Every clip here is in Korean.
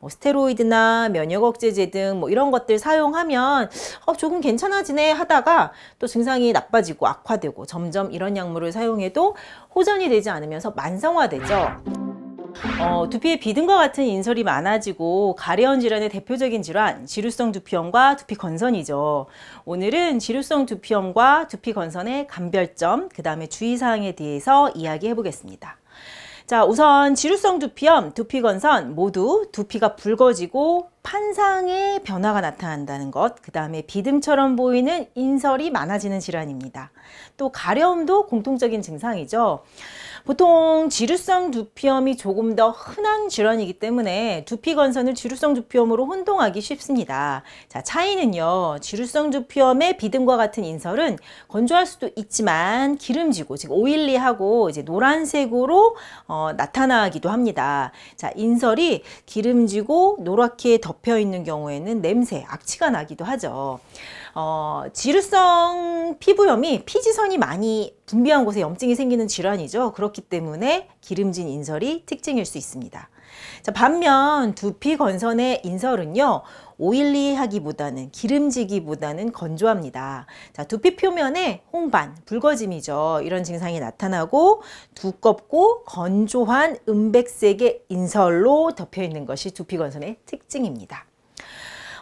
뭐 스테로이드나 면역 억제제 등 뭐 이런 것들 사용하면 어, 조금 괜찮아지네 하다가 또 증상이 나빠지고 악화되고 점점 이런 약물을 사용해도 호전이 되지 않으면서 만성화되죠. 어, 두피에 비듬과 같은 인설이 많아지고 가려운 질환의 대표적인 질환 지루성 두피염과 두피 건선이죠. 오늘은 지루성 두피염과 두피 건선의 감별점 그 다음에 주의사항에 대해서 이야기해 보겠습니다. 자, 우선 지루성 두피염, 두피건선 모두 두피가 붉어지고 판상의 변화가 나타난다는 것, 그 다음에 비듬처럼 보이는 인설이 많아지는 질환입니다. 또 가려움도 공통적인 증상이죠. 보통 지루성 두피염이 조금 더 흔한 질환이기 때문에 두피 건선을 지루성 두피염으로 혼동하기 쉽습니다. 자, 차이는요. 지루성 두피염의 비듬과 같은 인설은 건조할 수도 있지만 기름지고 즉 오일리하고 이제 노란색으로 어, 나타나기도 합니다. 자, 인설이 기름지고 노랗게 덮여 있는 경우에는 냄새, 악취가 나기도 하죠. 어, 지루성 피부염이 피지선이 많이 분비한 곳에 염증이 생기는 질환이죠. 그렇기 때문에 기름진 인설이 특징일 수 있습니다. 자, 반면 두피 건선의 인설은요. 오일리하기보다는 기름지기보다는 건조합니다. 자, 두피 표면에 홍반, 붉어짐이죠. 이런 증상이 나타나고 두껍고 건조한 은백색의 인설로 덮여 있는 것이 두피 건선의 특징입니다.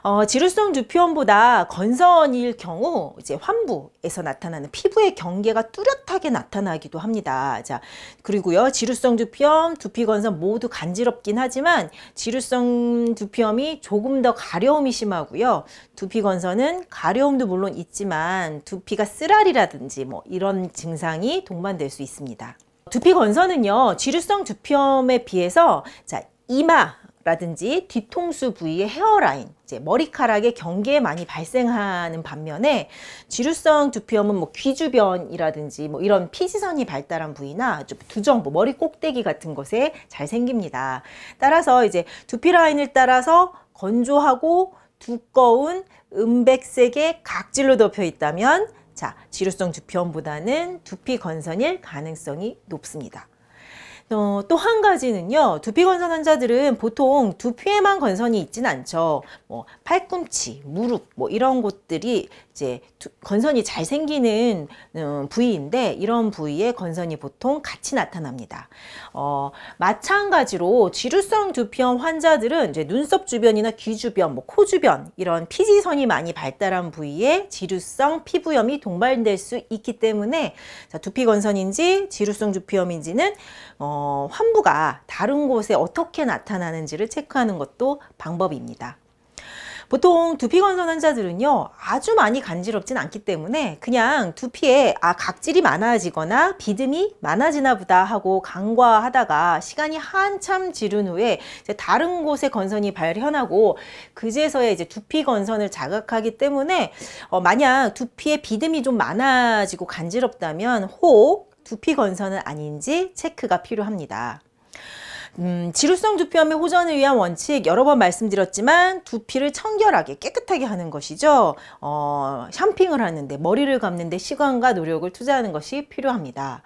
어, 지루성 두피염보다 건선일 경우 이제 환부에서 나타나는 피부의 경계가 뚜렷하게 나타나기도 합니다. 자, 그리고요. 지루성 두피염, 두피 건선 모두 간지럽긴 하지만 지루성 두피염이 조금 더 가려움이 심하고요. 두피 건선은 가려움도 물론 있지만 두피가 쓰라리라든지 뭐 이런 증상이 동반될 수 있습니다. 두피 건선은요 지루성 두피염에 비해서 자 이마 라든지 뒤통수 부위의 헤어라인, 이제 머리카락의 경계에 많이 발생하는 반면에 지루성 두피염은 뭐 귀 주변이라든지 뭐 이런 피지선이 발달한 부위나 좀 두정, 뭐 머리 꼭대기 같은 것에 잘 생깁니다. 따라서 이제 두피 라인을 따라서 건조하고 두꺼운 은백색의 각질로 덮여 있다면 자 지루성 두피염보다는 두피 건선일 가능성이 높습니다. 어, 또 한 가지는요. 두피 건선 환자들은 보통 두피에만 건선이 있진 않죠. 뭐 팔꿈치, 무릎 뭐 이런 곳들이 이제 두, 건선이 잘 생기는 음, 부위인데 이런 부위에 건선이 보통 같이 나타납니다. 어, 마찬가지로 지루성 두피염 환자들은 이제 눈썹 주변이나 귀 주변, 뭐 코 주변 이런 피지선이 많이 발달한 부위에 지루성 피부염이 동반될 수 있기 때문에 자, 두피 건선인지 지루성 두피염인지는 어, 어, 환부가 다른 곳에 어떻게 나타나는지를 체크하는 것도 방법입니다. 보통 두피 건선 환자들은요 아주 많이 간지럽진 않기 때문에 그냥 두피에 아 각질이 많아지거나 비듬이 많아지나 보다 하고 간과하다가 시간이 한참 지른 후에 이제 다른 곳에 건선이 발현하고 그제서야 이제 두피 건선을 자극하기 때문에 어, 만약 두피에 비듬이 좀 많아지고 간지럽다면 호 두피 건선은 아닌지 체크가 필요합니다. 음, 지루성 두피염의 호전을 위한 원칙 여러 번 말씀드렸지만 두피를 청결하게 깨끗하게 하는 것이죠. 어, 샴핑을 하는데 머리를 감는데 시간과 노력을 투자하는 것이 필요합니다.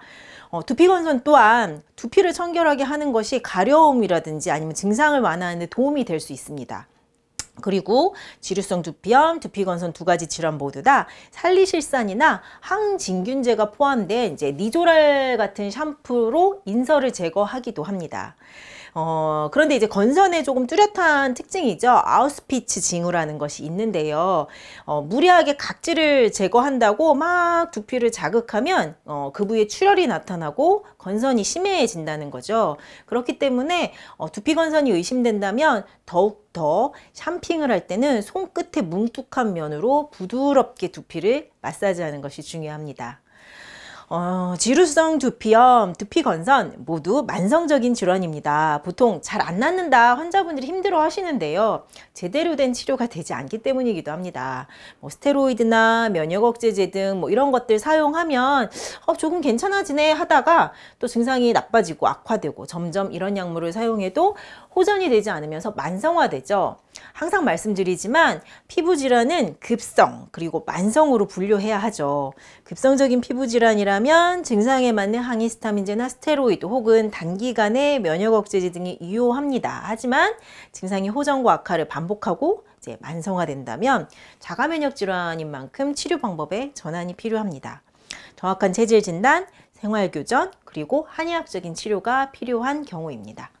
어, 두피 건선 또한 두피를 청결하게 하는 것이 가려움이라든지 아니면 증상을 완화하는 데 도움이 될 수 있습니다. 그리고 지루성 두피염, 두피건선 두 가지 질환 모두 다 살리실산이나 항진균제가 포함된 이제 니조랄 같은 샴푸로 인설을 제거하기도 합니다. 어, 그런데 이제 건선에 조금 뚜렷한 특징이죠. 아웃스피치 징후라는 것이 있는데요. 어, 무리하게 각질을 제거한다고 막 두피를 자극하면 어, 그 부위에 출혈이 나타나고 건선이 심해진다는 거죠. 그렇기 때문에 어, 두피 건선이 의심된다면 더욱 더 샴핑을 할 때는 손끝에 뭉툭한 면으로 부드럽게 두피를 마사지하는 것이 중요합니다. 어, 지루성 두피염, 두피건선 모두 만성적인 질환입니다. 보통 잘 안 낫는다 환자분들이 힘들어 하시는데요. 제대로 된 치료가 되지 않기 때문이기도 합니다. 뭐 스테로이드나 면역 억제제 등뭐 이런 것들 사용하면 어, 조금 괜찮아지네 하다가 또 증상이 나빠지고 악화되고 점점 이런 약물을 사용해도 호전이 되지 않으면서 만성화되죠. 항상 말씀드리지만 피부 질환은 급성 그리고 만성으로 분류해야 하죠. 급성적인 피부 질환이라면 증상에 맞는 항히스타민제나 스테로이드 혹은 단기간의 면역 억제제 등이 유효합니다. 하지만 증상이 호전과 악화를 반복하고 이제 만성화된다면 자가 면역 질환인 만큼 치료 방법에 전환이 필요합니다. 정확한 체질 진단, 생활 교전, 그리고 한의학적인 치료가 필요한 경우입니다.